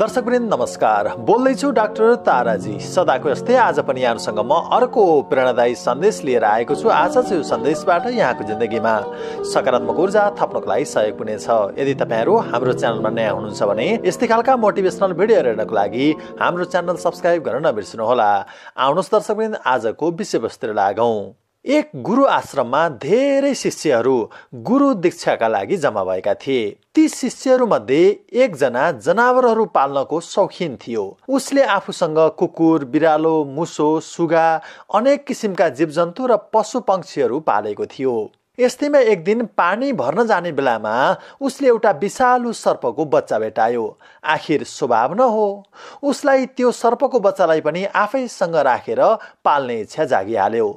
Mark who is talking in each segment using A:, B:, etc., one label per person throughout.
A: दर्शकवृन्द नमस्कार बोल्दैछु doctor Taraji सदाको जस्तै आज पनि यहाँहरूसँग म अर्को प्रेरणादायी सन्देश लिएर आएको छु आज चाहिँ यो सन्देशबाट यहाँको जिन्दगीमा सकारात्मक ऊर्जा थप्नको लागि सहयोग पुग्नेछ यदि तपाईँहरू हाम्रो च्यानलमा नयाँ हुनुहुन्छ भने यस्तै खालका मोटिभेसनल भिडियो हेर्नको लागि हाम्रो च्यानल सब्सक्राइब गर्न नबिर्सिनुहोला आउनुहोस् दर्शकवृन्द आजको विषयवस्तुतिर लागौँ एक गुरु आश्रममा धेरै शिष्यहरू गुरु दीक्षाका लागि जम्मा भएका थिए ती शिष्यहरूमध्ये एकजना जनावरहरू पाल्नको शौखिन थियो उसले आफूसँग कुकुर बिरालो मुसो सुगा अनेक किसिमका जीवजन्तु र पशु पक्षीहरू पालेको थियो यस्तैमा एक दिन पानी भर्न जाने बेलामा उसले एउटा विशालु सर्पको बच्चा भेटायो आखिर स्वभाव न हो उसलाई त्यो सर्पको बच्चालाई पनि आफैसँग राखेर रा पाल्ने इच्छा जागिहाल्यो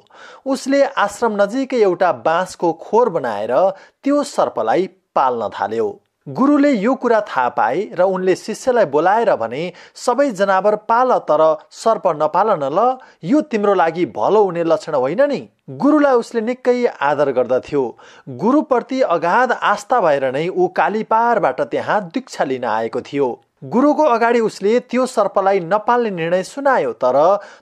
A: उसले आश्रम नजिकै एउटा बाँसको खोर बनाएर त्यो सर्पलाई पाल्न थाल्यो गुरुले यो कुरा थाहा पाए र उनले शिष्यलाई बोलाएर भने सबै जनावर पाल तर सर्प नपाल न ल यो तिम्रो लागि भलो हुने लक्षण होइन नि गुरुलाई उसले निकै आदर गर्दथ्यो गुरुप्रति अगाध आस्था भएर नै ऊ कालीपारबाट त्यहाँ दीक्षा लिन आएको थियो गुरुको अगाडि उसले त्यो सर्पलाई नपाल्ने निर्णय सुनायो तर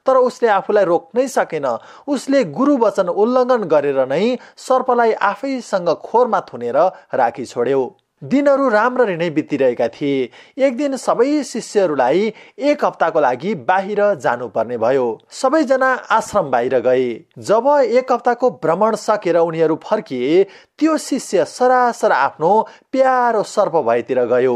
A: तर उसले आफूलाई रोक्नै सकेन उसले गुरु वचन उल्लङ्घन गरेर नै सर्पलाई आफैसँग खोरमा थुनेर राखी छोड्यो दिनहरू राम्ररी नै बितिरहेका थिए एक दिन सबै शिष्यहरूलाई एक हप्ताको लागि बाहिर जानुपर्ने भयो सबैजना आश्रम बाहिर गए जब एक हप्ताको भ्रमण सकेर उनीहरू फर्किए त्यो शिष्य सरासर आफ्नो प्यारो सर्प भएतिर गयो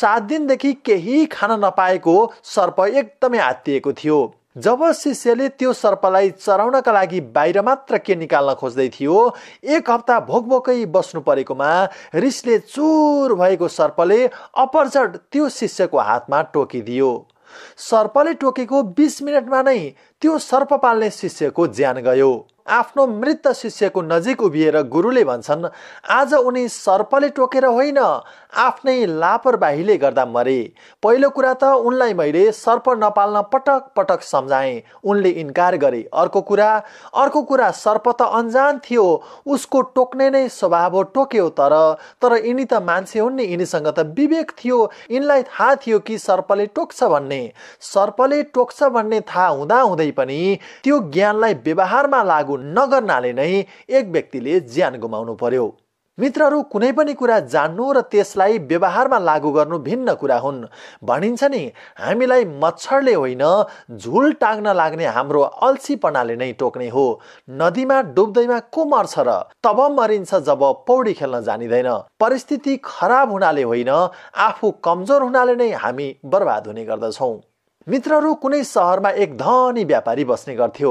A: सात दिनदेखि केही खान नपाएको सर्प एकदमै हात्तिएको थियो जब शिष्यले त्यो सर्पलाई चराउनका लागि बाहिर मात्र के निकाल्न खोज्दै थियो एक हप्ता भोकभोकै बस्नु परेकोमा रिसले चुर भएको सर्पले अपरझट त्यो शिष्यको हातमा टोकिदियो सर्पले टोकेको बिस मिनटमा नै त्यो सर्प पाल्ने शिष्यको ज्यान गयो आफ्नो मृत शिष्यको नजिक उभिएर गुरुले भन्छन् आज उनी सर्पले टोकेर होइन आफ्नै लापरवाहीले गर्दा मरे पहिलो कुरा त उनलाई मैले सर्प नपाल्न पटक पटक सम्झाएँ उनले इन्कार गरे अर्को कुरा अर्को कुरा सर्प त अन्जान थियो उसको टोक्ने नै स्वभाव हो टोक्यो तर तर यिनी त मान्छे हुन् नि यिनीसँग त विवेक थियो यिनलाई थाहा थियो कि सर्पले टोक्छ भन्ने सर्पले टोक्छ भन्ने थाहा हुँदाहुँदै पनि त्यो ज्ञानलाई व्यवहारमा लागु नगर्नाले नै एक व्यक्तिले ज्यान गुमाउनु पर्यो मित्रहरू कुनै पनि कुरा जान्नु र त्यसलाई व्यवहारमा लागू गर्नु भिन्न कुरा हुन् भनिन्छ नि हामीलाई मच्छरले होइन झुल टाग्न लाग्ने हाम्रो अल्छीपनाले नै टोक्ने हो नदीमा डुब्दैमा को मर्छ र तब मरिन्छ जब पौडी खेल्न जानिँदैन परिस्थिति खराब हुनाले होइन आफू कमजोर हुनाले नै हामी बर्बाद हुने गर्दछौँ मित्रहरू कुनै सहरमा एक धनी व्यापारी बस्ने गर्थ्यो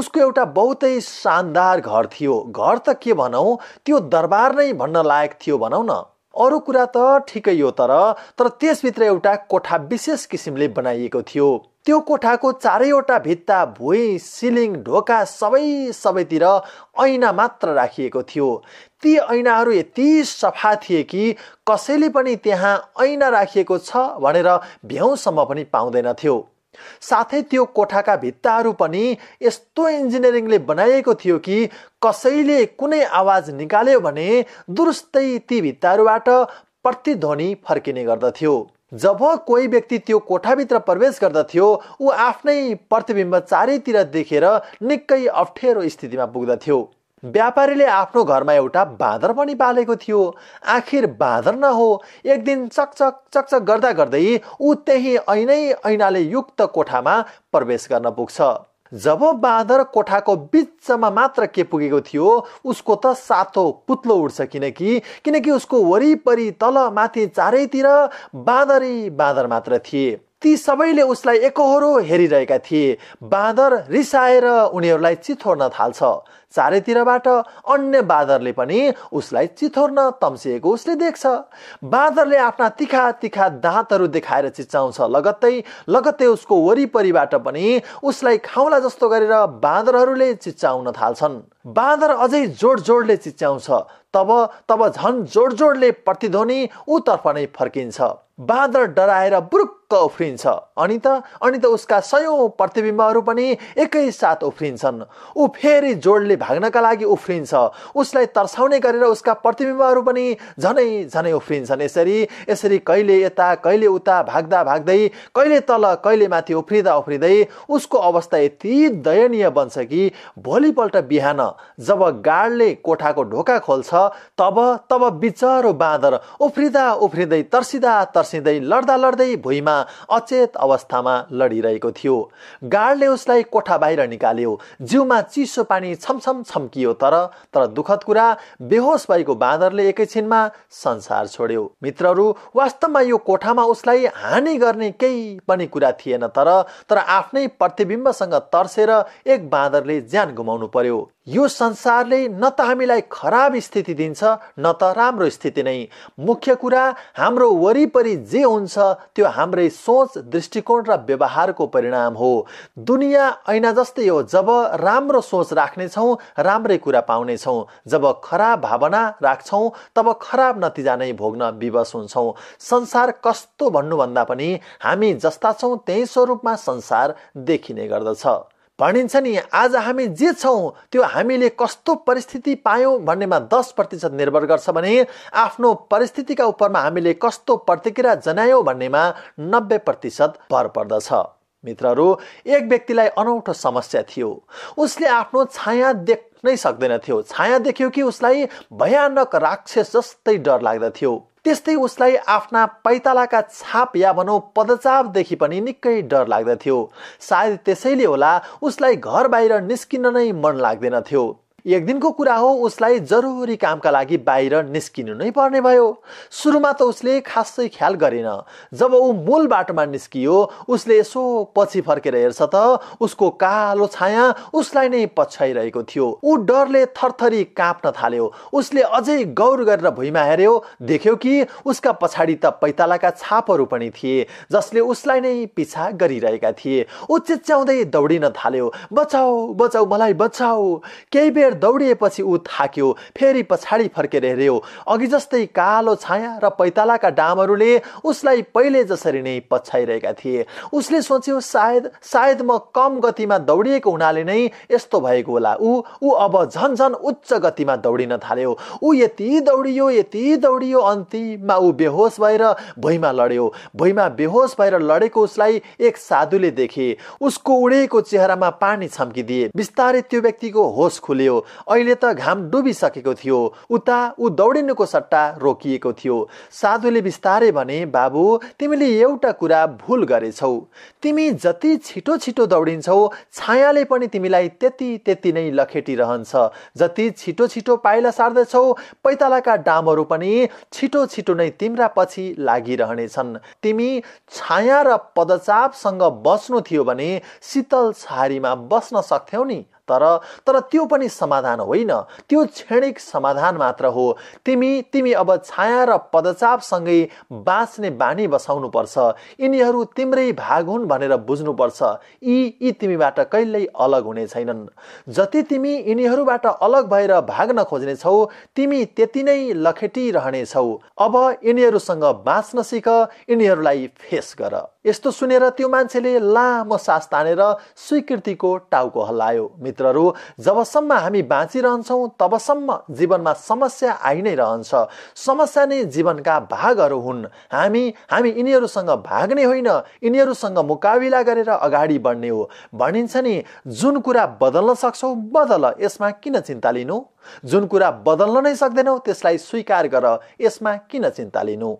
A: उसको एउटा बहुतै शानदार घर थियो घर त के भनौँ त्यो दरबार नै भन्न लायक थियो भनौँ न अरू कुरा त ठिकै हो तर तर त्यसभित्र एउटा कोठा विशेष किसिमले बनाइएको थियो त्यो कोठाको चारैवटा भित्ता भुइँ सिलिङ ढोका सबै सबैतिर ऐना मात्र राखिएको थियो ती ऐनाहरू यति सफा थिए कि कसैले पनि त्यहाँ ऐना राखिएको छ भनेर भ्याउसम्म पनि पाउँदैनथ्यो साथै त्यो कोठाका भित्ताहरू पनि यस्तो इन्जिनियरिङले बनाइएको थियो कि कसैले कुनै आवाज निकाल्यो भने दुरुस्तै ती भित्ताहरूबाट प्रतिध्वनि फर्किने गर्दथ्यो जब कोही व्यक्ति त्यो कोठाभित्र प्रवेश गर्दथ्यो ऊ आफ्नै प्रतिबिम्ब चारैतिर देखेर निकै अप्ठ्यारो स्थितिमा पुग्दथ्यो व्यापारीले आफ्नो घरमा एउटा बाँदर पनि पालेको थियो आखिर बाँदर नहो एक दिन चकचक चकचक गर्दा गर्दै ऊ त्यही ऐनै ऐनाले युक्त कोठामा प्रवेश गर्न पुग्छ जब बाँदर कोठाको बिचमा मात्र के पुगेको थियो उसको त सातो पुत्लो उड्छ किनकि किनकि उसको वरिपरि तल माथि चारैतिर बाँदरै बाँदर मात्र थिए ती सबैले उसलाई एकहोरो हेरिरहेका थिए बाँदर रिसाएर उनीहरूलाई चिथोर्न थाल्छ चारैतिरबाट अन्य बाँदरले पनि उसलाई चिथोर्न तम्सिएको उसले देख्छ बाँदरले आफ्ना तिखा तिखा दाँतहरू देखाएर चिच्याउँछ लगत्तै लगत्तै उसको वरिपरिबाट पनि उसलाई खाउला जस्तो गरेर बाँदरहरूले चिच्याउन थाल्छन् बाँदर अझै जोड जोडले चिच्याउँछ तब तब झन जोड जोडले प्रतिध्वनि ऊतर्फ नै फर्किन्छ बाँदर डराएर बुरुक उफ्रिन्छ अनि त अनि त उसका सयौँ प्रतिबिम्बहरू पनि एकैसाथ उफ्रिन्छन् ऊ फेरि जोडले भाग्नका लागि उफ्रिन्छ उसलाई तर्साउने गरेर उसका प्रतिबिम्बहरू पनि झनै झनै उफ्रिन्छन् यसरी यसरी कहिले यता कहिले उता भाग्दा भाग्दै कहिले तल कहिले माथि उफ्रिँदा उफ्रिँदै उसको अवस्था यति दयनीय बन्छ कि भोलिपल्ट बिहान जब गाडले कोठाको ढोका खोल्छ तब तब बिचरो बाँदर उफ्रिँदा उफ्रिँदै तर्सिँदा तर्सिँदै लड्दा लड्दै भुइँमा अचेत अवस्थामा लडिरहेको थियो गार्डले उसलाई कोठा बाहिर निकाल्यो जिउमा चिसो पानी छमछम छम्कियो तर तर दुःखद कुरा बेहोस भएको बाँदरले एकैछिनमा संसार छोड्यो मित्रहरू वास्तवमा यो कोठामा उसलाई हानि गर्ने केही पनि कुरा थिएन तर तर आफ्नै प्रतिबिम्बसँग तर्सेर एक बाँदरले ज्यान गुमाउनु पर्यो यो संसारले न त हामीलाई खराब स्थिति दिन्छ न त राम्रो स्थिति नै मुख्य कुरा हाम्रो वरिपरि जे हुन्छ त्यो हाम्रै सोच दृष्टिकोण र व्यवहारको परिणाम हो दुनियाँ ऐना जस्तै हो जब राम्रो सोच राख्नेछौँ राम्रै कुरा पाउनेछौँ जब खराब भावना राख्छौँ तब खराब नतिजा नै भोग्न विवश हुन्छौँ संसार कस्तो भन्नुभन्दा पनि हामी जस्ता छौँ त्यही स्वरूपमा संसार देखिने गर्दछ भनिन्छ नि आज हामी जे छौँ त्यो हामीले कस्तो परिस्थिति पायौँ भन्नेमा दस प्रतिशत निर्भर गर्छ भने आफ्नो परिस्थितिका उपमा हामीले कस्तो प्रतिक्रिया जनायौँ भन्नेमा नब्बे प्रतिशत भर पर्दछ मित्रहरू एक व्यक्तिलाई अनौठो समस्या थियो उसले आफ्नो छाया देख्नै थियो छाया देख्यो कि उसलाई भयानक राक्षस जस्तै डर लाग्दथ्यो त्यस्तै उसलाई आफ्ना पैतालाका छाप या भनौँ पदचापदेखि पनि निकै डर लाग्दथ्यो सायद त्यसैले होला उसलाई घर बाहिर निस्किन नै मन लाग्दैनथ्यो एक दिनको कुरा हो उसलाई जरुरी कामका लागि बाहिर निस्किनु नै पर्ने भयो सुरुमा त उसले खासै ख्याल गरेन जब ऊ मूल बाटोमा निस्कियो उसले यसो पछि फर्केर हेर्छ त उसको कालो छाया उसलाई नै पछ्याइरहेको थियो ऊ डरले थरथरी काँप्न थाल्यो उसले अझै गौर गरेर भुइँमा हेऱ्यो देख्यो कि उसका पछाडि त पैतालाका छापहरू पनि थिए जसले उसलाई नै पिछा गरिरहेका थिए ऊ चिच्याउँदै दौडिन थाल्यो बचाऊ बचाऊ मलाई बचाऊ केही बेर दौडिएपछि ऊ थाक्यो फेरि पछाडि फर्केर हेऱ्यो अघि जस्तै कालो छाया र पैतालाका डामहरूले उसलाई पहिले जसरी नै पछ्याइरहेका थिए उसले सोच्यो सायद सायद म कम गतिमा दौडिएको हुनाले नै यस्तो भएको होला ऊ ऊ अब झन् झन् उच्च गतिमा दौडिन थाल्यो ऊ यति दौडियो यति दौडियो अन्तिममा ऊ बेहोस भएर भुइँमा लड्यो भुइँमा बेहोस भएर लडेको उसलाई एक साधुले देखे उसको उडेको चेहरामा पानी छम्किदिए बिस्तारै त्यो व्यक्तिको होस खुल्यो अहिले त घाम डुबिसकेको थियो उता ऊ दौडिनुको सट्टा रोकिएको थियो साधुले बिस्तारै भने बाबु तिमीले एउटा कुरा भुल गरेछौ तिमी जति छिटो छिटो दौडिन्छौ छायाले पनि तिमीलाई त्यति त्यति नै लखेटिरहन्छ जति छिटो छिटो पाइला सार्दछौ पैतालाका डामहरू पनि छिटो छिटो नै तिम्रा पछि लागिरहनेछन् तिमी छाया र पदचापसँग बस्नु थियो भने शीतल छारीमा बस्न सक्थ्यौ नि तर तर त्यो पनि समाधान होइन त्यो क्षणिक समाधान मात्र हो तिमी तिमी अब छाया र पदचापसँगै बाँच्ने बानी बसाउनुपर्छ यिनीहरू तिम्रै भाग हुन् भनेर बुझ्नुपर्छ यी यी तिमीबाट कहिल्यै अलग हुने छैनन् जति तिमी यिनीहरूबाट अलग भएर भाग्न खोज्नेछौ तिमी त्यति नै लखेटी लखेटिरहनेछौ अब यिनीहरूसँग बाँच्न सिक यिनीहरूलाई फेस गर यस्तो सुनेर त्यो मान्छेले लामो सास तानेर स्वीकृतिको टाउको हल्लायो मित्रहरू जबसम्म हामी बाँचिरहन्छौँ तबसम्म जीवनमा समस्या आइ नै रहन्छ समस्या नै जीवनका भागहरू हुन् हामी हामी यिनीहरूसँग भाग्ने होइन यिनीहरूसँग मुकाबिला गरेर अगाडि बढ्ने हो भनिन्छ नि जुन कुरा बदल्न सक्छौ बदल यसमा किन चिन्ता लिनु जुन कुरा बदल्न नै सक्दैनौ त्यसलाई स्वीकार गर यसमा किन चिन्ता लिनु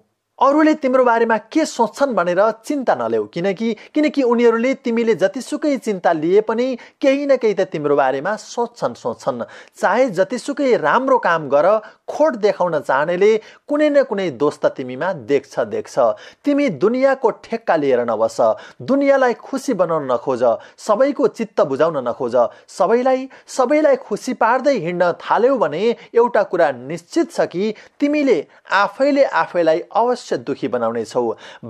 A: अरूले तिम्रो बारेमा के सोच्छन् भनेर चिन्ता नल्याऊ किनकि किनकि उनीहरूले तिमीले जतिसुकै चिन्ता लिए पनि केही न केही त तिम्रो बारेमा सोच्छन् सोच्छन् चाहे जतिसुकै राम्रो काम गर खोट देखाउन चाहनेले कुनै न कुनै दोष त तिमीमा देख्छ देख्छ तिमी दुनियाँको ठेक्का लिएर नबस दुनियाँलाई खुसी बनाउन नखोज सबैको चित्त बुझाउन नखोज सबैलाई सबैलाई खुसी पार्दै हिँड्न थाल्यौ भने एउटा कुरा निश्चित छ कि तिमीले आफैले आफैलाई अवश्य अवश्य दुखी छौ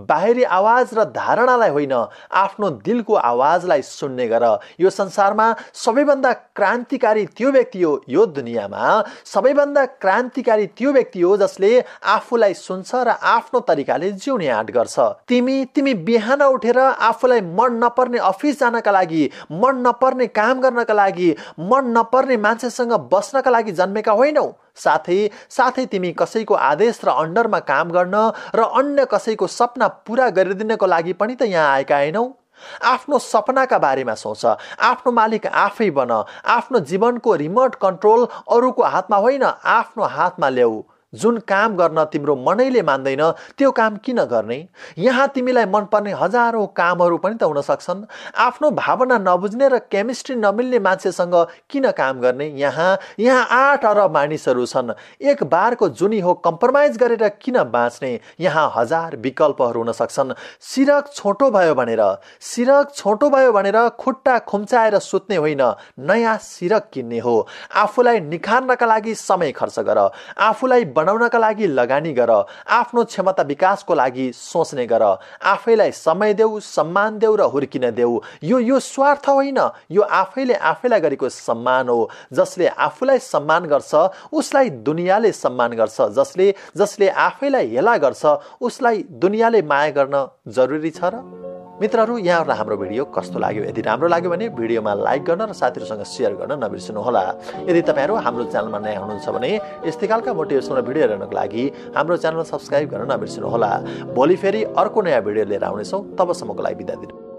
A: बाहिरी आवाज र धारणालाई होइन आफ्नो दिलको आवाजलाई सुन्ने गर यो संसारमा सबैभन्दा क्रान्तिकारी त्यो व्यक्ति हो यो दुनियाँमा सबैभन्दा क्रान्तिकारी त्यो व्यक्ति हो जसले आफूलाई सुन्छ र आफ्नो तरिकाले जिउने आँट गर्छ तिमी तिमी बिहान उठेर आफूलाई मन नपर्ने अफिस जानका लागि मन नपर्ने काम गर्नका लागि मन नपर्ने मान्छेसँग बस्नका लागि जन्मेका होइनौ साथै साथै तिमी कसैको आदेश र अन्डरमा काम गर्न र अन्य कसैको सपना पुरा गरिदिनको लागि पनि त यहाँ आएका होइनौ आफ्नो सपनाका बारेमा सोच आफ्नो मालिक आफै बन आफ्नो जीवनको रिमोट कन्ट्रोल अरूको हातमा होइन आफ्नो हातमा ल्याऊ जुन काम गर्न तिम्रो मनैले मान्दैन त्यो काम किन गर्ने यहाँ तिमीलाई मनपर्ने हजारौँ कामहरू पनि त हुन सक्छन् आफ्नो भावना नबुझ्ने र केमिस्ट्री नमिल्ने मान्छेसँग किन काम गर्ने यहाँ यहाँ आठ अरब मानिसहरू छन् एक बारको जुनी हो कम्प्रोमाइज गरेर किन बाँच्ने यहाँ हजार विकल्पहरू हुन सक्छन् सिरक छोटो भयो भनेर सिरक छोटो भयो भनेर खुट्टा खुम्चाएर सुत्ने होइन नयाँ सिरक किन्ने हो आफूलाई निखार्नका लागि समय खर्च गर आफूलाई बनाउनका लागि लगानी गर आफ्नो क्षमता विकासको लागि सोच्ने गर आफैलाई समय देऊ सम्मान देऊ र हुर्किन देऊ यो यो स्वार्थ होइन यो आफैले आफैलाई गरेको सम्मान हो जसले आफूलाई सम्मान गर्छ उसलाई दुनियाँले सम्मान गर्छ जसले जसले आफैलाई हेला गर्छ उसलाई दुनियाँले माया गर्न जरुरी छ र मित्रहरू यहाँहरूलाई हाम्रो भिडियो कस्तो लाग्यो यदि राम्रो लाग्यो भने भिडियोमा लाइक गर्न र साथीहरूसँग सेयर गर्न नबिर्सिनुहोला यदि तपाईँहरू हाम्रो च्यानलमा नयाँ हुनुहुन्छ भने यस्तै खालका मोटिभेसनल भिडियो हेर्नको लागि हाम्रो च्यानल सब्सक्राइब गर्न नबिर्सिनुहोला भोलि फेरि अर्को नयाँ भिडियो लिएर आउनेछौँ तबसम्मको लागि बिदा दिनु